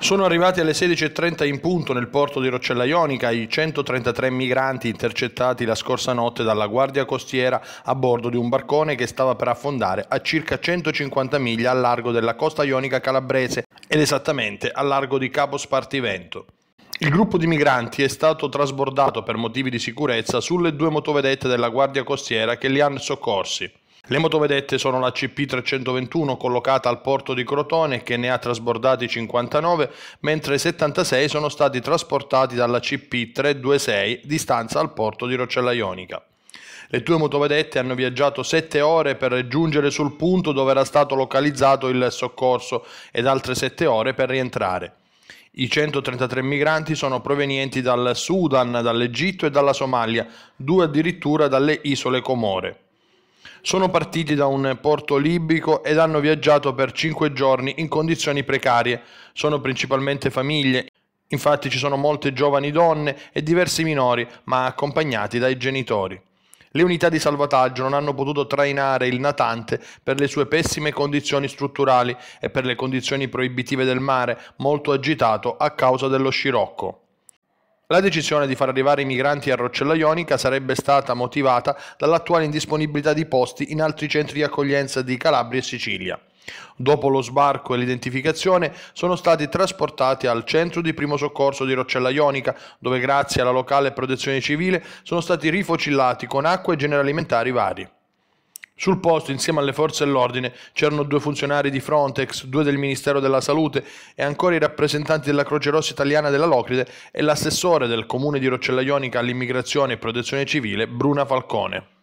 Sono arrivati alle 16.30 in punto nel porto di Roccella Ionica i 133 migranti intercettati la scorsa notte dalla Guardia Costiera a bordo di un barcone che stava per affondare a circa 150 miglia al largo della costa ionica calabrese ed esattamente al largo di Capo Spartivento. Il gruppo di migranti è stato trasbordato per motivi di sicurezza sulle due motovedette della Guardia Costiera che li hanno soccorsi. Le motovedette sono la CP321 collocata al porto di Crotone che ne ha trasbordati 59, mentre 76 sono stati trasportati dalla CP326 di stanza al porto di Roccella Ionica. Le due motovedette hanno viaggiato 7 ore per giungere sul punto dove era stato localizzato il soccorso ed altre 7 ore per rientrare. I 133 migranti sono provenienti dal Sudan, dall'Egitto e dalla Somalia, due addirittura dalle isole Comore. Sono partiti da un porto libico ed hanno viaggiato per 5 giorni in condizioni precarie. Sono principalmente famiglie, infatti ci sono molte giovani donne e diversi minori, ma accompagnati dai genitori. Le unità di salvataggio non hanno potuto trainare il natante per le sue pessime condizioni strutturali e per le condizioni proibitive del mare, molto agitato a causa dello scirocco. La decisione di far arrivare i migranti a Roccella Ionica sarebbe stata motivata dall'attuale indisponibilità di posti in altri centri di accoglienza di Calabria e Sicilia. Dopo lo sbarco e l'identificazione sono stati trasportati al centro di primo soccorso di Roccella Ionica, dove grazie alla locale protezione civile sono stati rifocillati con acqua e generi alimentari vari. Sul posto, insieme alle forze dell'ordine, c'erano due funzionari di Frontex, due del Ministero della Salute e ancora i rappresentanti della Croce Rossa Italiana della Locride e l'assessore del comune di Roccella Ionica all'immigrazione e protezione civile, Bruna Falcone.